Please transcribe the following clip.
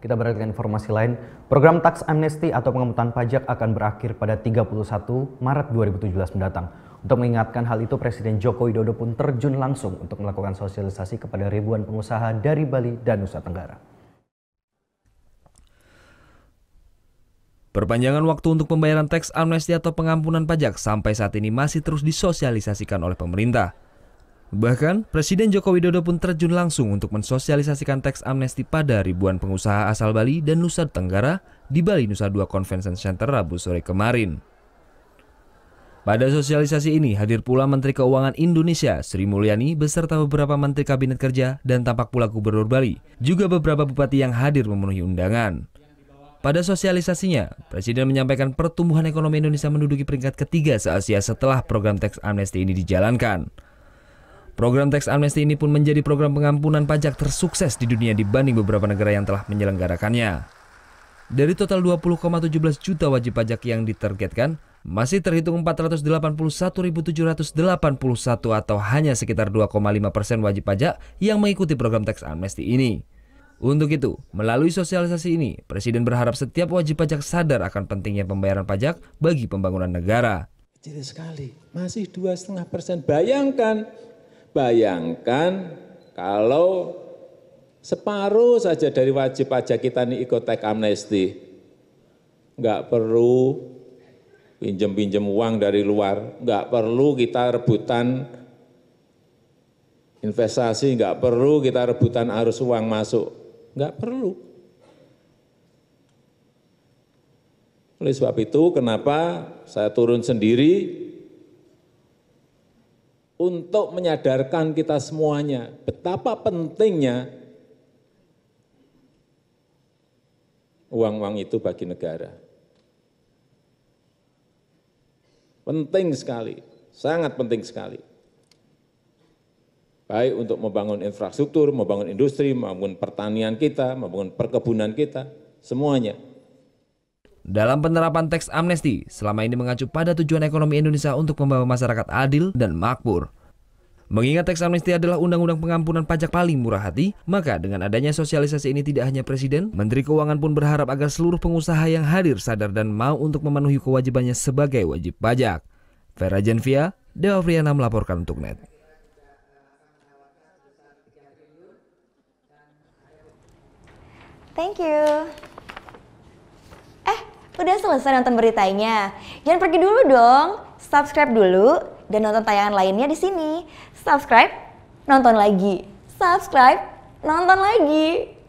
Kita beralih ke informasi lain. Program tax amnesty atau pengampunan pajak akan berakhir pada 31 Maret 2017 mendatang. Untuk mengingatkan hal itu, Presiden Joko Widodo pun terjun langsung untuk melakukan sosialisasi kepada ribuan pengusaha dari Bali dan Nusa Tenggara. Perpanjangan waktu untuk pembayaran teks amnesti atau pengampunan pajak sampai saat ini masih terus disosialisasikan oleh pemerintah. Bahkan, Presiden Joko Widodo pun terjun langsung untuk mensosialisasikan teks amnesti pada ribuan pengusaha asal Bali dan Nusa Tenggara di Bali Nusa Dua Convention Center Rabu sore kemarin. Pada sosialisasi ini hadir pula Menteri Keuangan Indonesia Sri Mulyani beserta beberapa Menteri Kabinet Kerja dan tampak pula Gubernur Bali, juga beberapa bupati yang hadir memenuhi undangan. Pada sosialisasinya, Presiden menyampaikan pertumbuhan ekonomi Indonesia menduduki peringkat ketiga se-Asia setelah program teks amnesti ini dijalankan. Program teks amnesti ini pun menjadi program pengampunan pajak tersukses di dunia dibanding beberapa negara yang telah menyelenggarakannya. Dari total 20,17 juta wajib pajak yang ditargetkan, masih terhitung 481.781 atau hanya sekitar 2,5 persen wajib pajak yang mengikuti program teks amnesti ini. Untuk itu, melalui sosialisasi ini, Presiden berharap setiap wajib pajak sadar akan pentingnya pembayaran pajak bagi pembangunan negara. Jadi sekali, masih dua persen. Bayangkan bayangkan kalau separuh saja dari wajib pajak kita ini ikut tax amnesty, nggak perlu pinjem-pinjem uang dari luar, nggak perlu kita rebutan investasi, nggak perlu kita rebutan arus uang masuk, nggak perlu. Oleh sebab itu, kenapa saya turun sendiri untuk menyadarkan kita semuanya betapa pentingnya uang-uang itu bagi negara. Penting sekali, sangat penting sekali. Baik untuk membangun infrastruktur, membangun industri, membangun pertanian kita, membangun perkebunan kita, semuanya. Dalam penerapan teks amnesti, selama ini mengacu pada tujuan ekonomi Indonesia untuk membawa masyarakat adil dan makmur. Mengingat teks amnesti adalah undang-undang pengampunan pajak paling murah hati, maka dengan adanya sosialisasi ini tidak hanya Presiden, Menteri Keuangan pun berharap agar seluruh pengusaha yang hadir sadar dan mau untuk memenuhi kewajibannya sebagai wajib pajak. Vera Jenvia, Dewa Friana melaporkan untuk NET. Thank you. Udah selesai nonton beritanya? Jangan pergi dulu dong. Subscribe dulu dan nonton tayangan lainnya di sini. Subscribe, nonton lagi. Subscribe, nonton lagi.